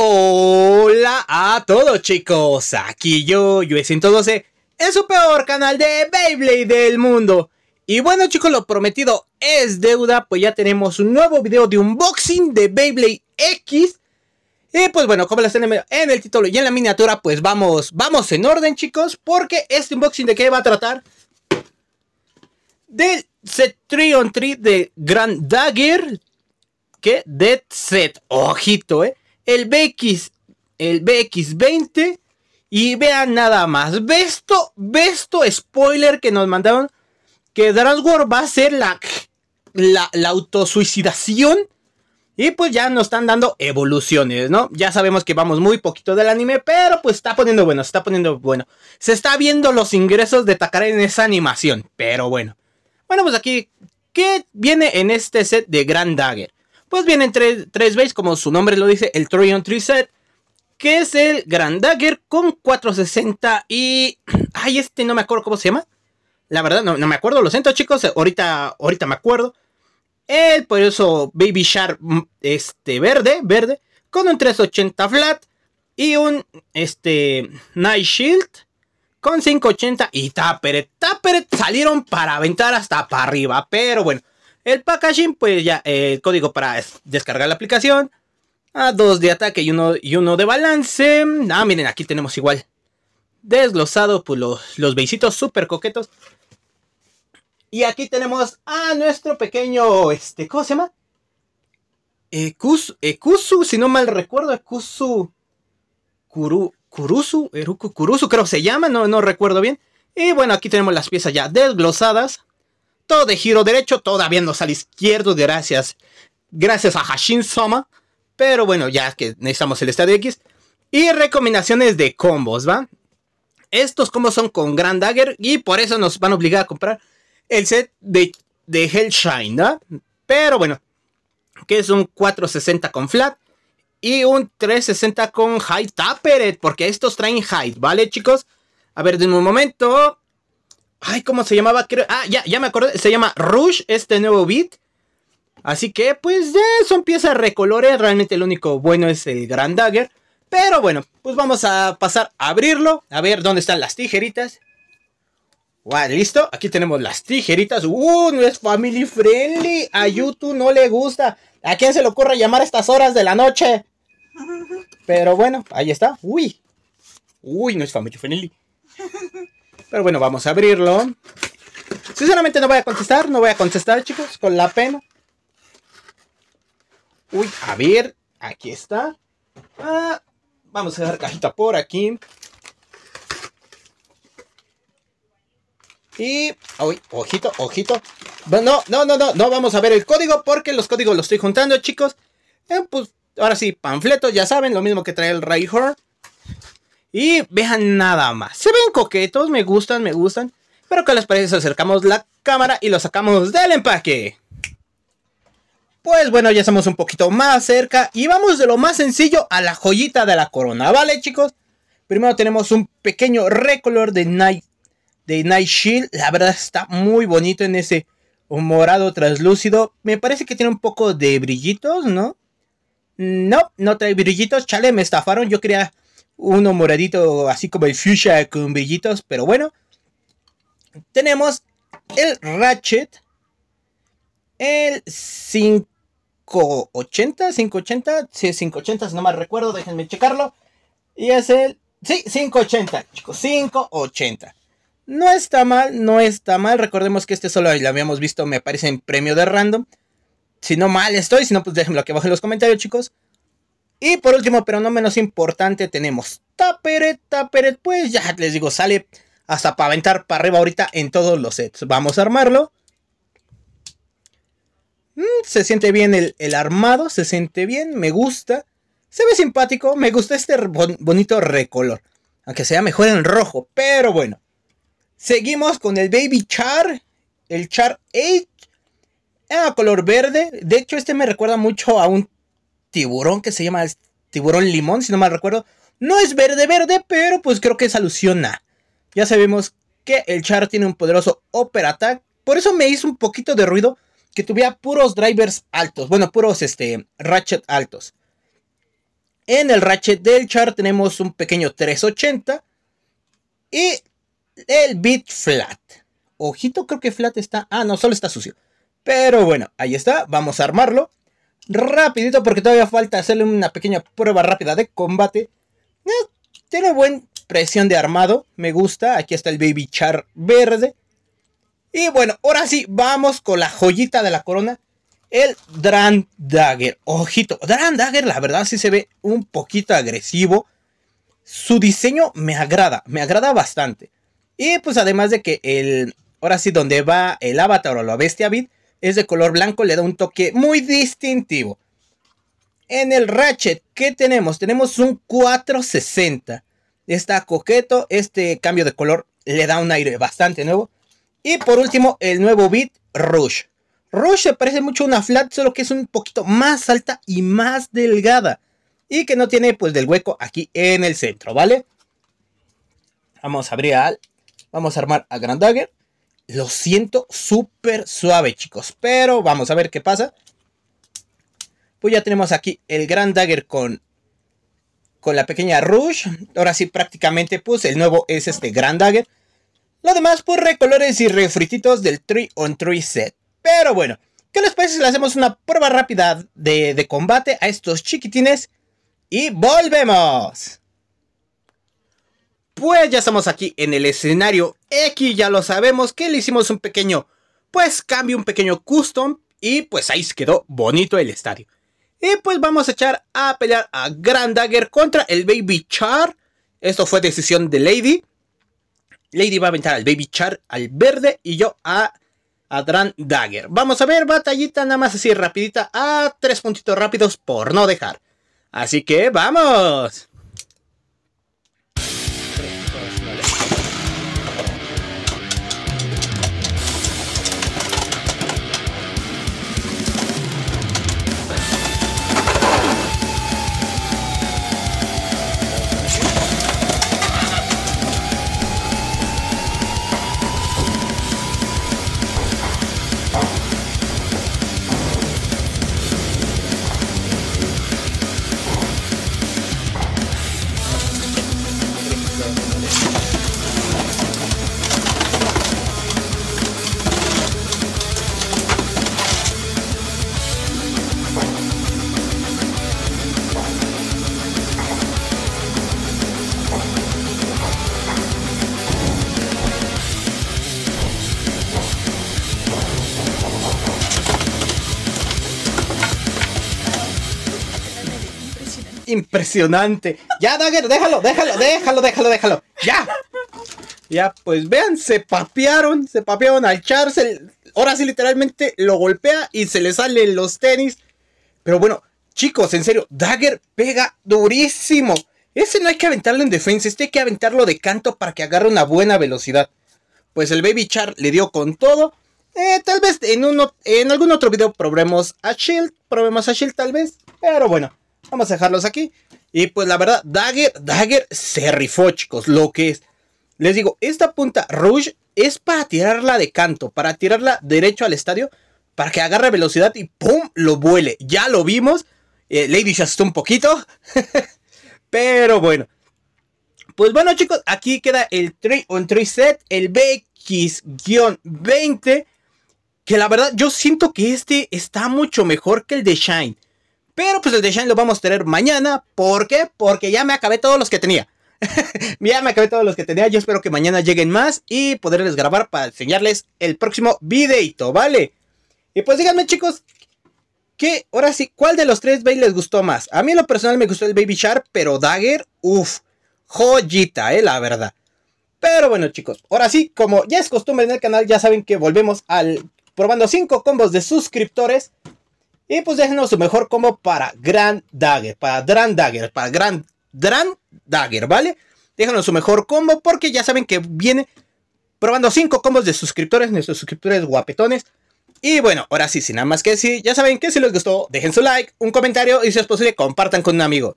Hola a todos chicos, aquí yo, us 112 es su peor canal de Beyblade del mundo. Y bueno chicos, lo prometido es deuda, pues ya tenemos un nuevo video de unboxing de Beyblade X. Y pues bueno, como les tenemos en el título y en la miniatura, pues vamos, vamos en orden chicos, porque este unboxing de qué va a tratar? Del Trion 3 de Grand Dagger, que Dead Set, ojito eh el BX, el BX20. Y vean nada más. Besto, besto spoiler que nos mandaron. Que Dragon War va a ser la, la, la autosuicidación. Y pues ya nos están dando evoluciones, ¿no? Ya sabemos que vamos muy poquito del anime, pero pues está poniendo bueno, se está poniendo bueno. Se está viendo los ingresos de Takara en esa animación, pero bueno. Bueno, pues aquí, ¿qué viene en este set de Grand Dagger? Pues vienen tres, tres bays, como su nombre lo dice, el Trojan 3 set. Que es el Grand Dagger con 460 y... Ay, este no me acuerdo cómo se llama. La verdad, no, me acuerdo. Lo siento, chicos. Ahorita, ahorita me acuerdo. El poderoso Baby Shark mm, este, verde, verde. Con un 380 flat. Y un este, Night Shield con 580 y Taperet. Taperet salieron para aventar hasta para arriba. Pero bueno, el packaging, pues ya, eh, el código para descargar la aplicación. A dos de ataque y uno, y uno de balance. Ah, miren, aquí tenemos igual. Desglosado por pues, los, los besitos súper coquetos. Y aquí tenemos a nuestro pequeño, este, ¿cómo se llama? Ekusu, Ekusu si no mal recuerdo, Ekusu Kuru, Kurusu, Eruku Kurusu creo que se llama, no, no recuerdo bien. Y bueno, aquí tenemos las piezas ya desglosadas todo de giro derecho, todavía no sale izquierdo, gracias, gracias a Hashin Soma. Pero bueno, ya que necesitamos el estadio X. Y recomendaciones de combos, ¿va? Estos combos son con Grand Dagger y por eso nos van a obligar a comprar el set de, de Hellshine, Pero bueno, que es un 460 con flat y un 360 con high taperet, porque estos traen high, ¿vale chicos? A ver, de un momento. Ay, ¿cómo se llamaba? Ah, ya, ya me acordé. Se llama Rush, este nuevo beat. Así que, pues, ya son piezas recolores. Realmente el único bueno es el Grand Dagger. Pero bueno, pues vamos a pasar a abrirlo. A ver dónde están las tijeritas. Wow, listo. Aquí tenemos las tijeritas. Uh, no es family friendly. A YouTube no le gusta. ¿A quién se le ocurre llamar a estas horas de la noche? Pero bueno, ahí está. Uy. Uy, no es family friendly. Pero bueno, vamos a abrirlo. Sinceramente no voy a contestar, no voy a contestar, chicos, con la pena. Uy, a ver, aquí está. Ah, vamos a dar cajita por aquí. Y, uy, ojito, ojito. No, no, no, no, no vamos a ver el código porque los códigos los estoy juntando, chicos. Eh, pues, ahora sí, panfleto, ya saben, lo mismo que trae el Rayhorn y vean nada más. Se ven coquetos, me gustan, me gustan. Pero ¿qué les parece acercamos la cámara y lo sacamos del empaque? Pues bueno, ya estamos un poquito más cerca y vamos de lo más sencillo a la joyita de la corona, ¿vale chicos? Primero tenemos un pequeño recolor de Night, de Night Shield. La verdad está muy bonito en ese morado translúcido. Me parece que tiene un poco de brillitos, ¿no? No, no trae brillitos. Chale, me estafaron. Yo quería uno moradito así como el fuchsia con brillitos, pero bueno. Tenemos el Ratchet, el 580, 580, sí, 580, si no mal recuerdo, déjenme checarlo. Y es el, sí, 580, chicos, 580. No está mal, no está mal. Recordemos que este solo lo habíamos visto, me aparece en premio de random. Si no mal estoy, si no, pues déjenme aquí abajo en los comentarios, chicos. Y por último, pero no menos importante, tenemos Taperet, Taperet, pues ya les digo, sale hasta para aventar para arriba ahorita en todos los sets. Vamos a armarlo. Mm, se siente bien el, armado, se siente bien, me gusta. Se ve simpático, me gusta este bonito recolor. Aunque sea mejor en rojo, pero bueno. Seguimos con el Baby Char, el Char H, a ah, color verde. De hecho, este me recuerda mucho a un tiburón que se llama tiburón limón, si no mal recuerdo. No es verde verde, pero pues creo que es alusión Ya sabemos que el char tiene un poderoso Opera Attack. Por eso me hizo un poquito de ruido que tuviera puros drivers altos. Bueno, puros este, ratchet altos. En el ratchet del char tenemos un pequeño 380. Y el beat flat. Ojito, creo que flat está... Ah, no, solo está sucio. Pero bueno, ahí está. Vamos a armarlo rapidito porque todavía falta hacerle una pequeña prueba rápida de combate. Eh, tiene buena presión de armado, me gusta. Aquí está el Baby Char verde. Y bueno, ahora sí, vamos con la joyita de la corona. El Dran Dagger. Ojito, Dran Dagger la verdad sí se ve un poquito agresivo. Su diseño me agrada, me agrada bastante. Y pues además de que el... Ahora sí, donde va el avatar o la bestia Bit, es de color blanco, le da un toque muy distintivo. En el Ratchet, ¿qué tenemos? Tenemos un 460. Está coqueto, este cambio de color le da un aire bastante nuevo. Y por último, el nuevo beat Rush. Rush se parece mucho a una flat, solo que es un poquito más alta y más delgada. Y que no tiene pues del hueco aquí en el centro, ¿vale? Vamos a abrir al... Vamos a armar a Grand Dagger. Lo siento súper suave, chicos. Pero vamos a ver qué pasa. Pues ya tenemos aquí el Grand Dagger con, con la pequeña Rouge. Ahora sí, prácticamente, pues el nuevo es este Grand Dagger. Lo demás, pues recolores y refrititos del 3 on 3 set. Pero bueno, ¿qué les parece si le hacemos una prueba rápida de, de combate a estos chiquitines? Y volvemos. Pues ya estamos aquí en el escenario X, ya lo sabemos que le hicimos un pequeño, pues cambio, un pequeño custom y pues ahí se quedó bonito el estadio. Y pues vamos a echar a pelear a Grand Dagger contra el Baby Char. Esto fue decisión de Lady. Lady va a aventar al Baby Char, al verde y yo a, a Grand Dagger. Vamos a ver, batallita nada más así rapidita a ah, tres puntitos rápidos por no dejar. Así que vamos. Impresionante. Ya, Dagger, déjalo, déjalo, déjalo, déjalo, déjalo. Ya. Ya, pues vean, se papearon, se papearon al Charles. Ahora sí, literalmente lo golpea y se le salen los tenis. Pero bueno, chicos, en serio, Dagger pega durísimo. Ese no hay que aventarlo en defensa, este hay que aventarlo de canto para que agarre una buena velocidad. Pues el Baby Char le dio con todo. Eh, tal vez en, uno, en algún otro video probemos a Shield, probemos a Shield tal vez. Pero bueno, Vamos a dejarlos aquí. Y pues la verdad, Dagger, Dagger se rifó, chicos, lo que es. Les digo, esta punta Rouge es para tirarla de canto, para tirarla derecho al estadio, para que agarre velocidad y ¡pum! lo vuele. Ya lo vimos. Eh, Lady Lady asustó un poquito. Pero bueno. Pues bueno, chicos, aquí queda el 3 on 3 set, el BX-20. Que la verdad, yo siento que este está mucho mejor que el de Shine. Pero pues el de Shine lo vamos a tener mañana. ¿Por qué? Porque ya me acabé todos los que tenía. ya me acabé todos los que tenía. Yo espero que mañana lleguen más y poderles grabar para enseñarles el próximo videito, ¿vale? Y pues díganme, chicos, ¿qué? Ahora sí, ¿cuál de los tres baby les gustó más? A mí en lo personal me gustó el Baby Shark, pero Dagger, uff, joyita, eh, la verdad. Pero bueno, chicos, ahora sí, como ya es costumbre en el canal, ya saben que volvemos al probando 5 combos de suscriptores. Y pues déjenos su mejor combo para Grand Dagger, para Grand Dagger, para Grand, Grand Dagger, ¿vale? Déjenos su mejor combo porque ya saben que viene probando 5 combos de suscriptores, nuestros suscriptores guapetones. Y bueno, ahora sí, sin nada más que decir, ya saben que si les gustó, dejen su like, un comentario y si es posible, compartan con un amigo.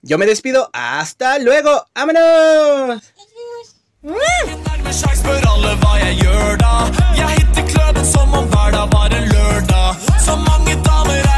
Yo me despido, hasta luego, ¡vámonos! Så mange damer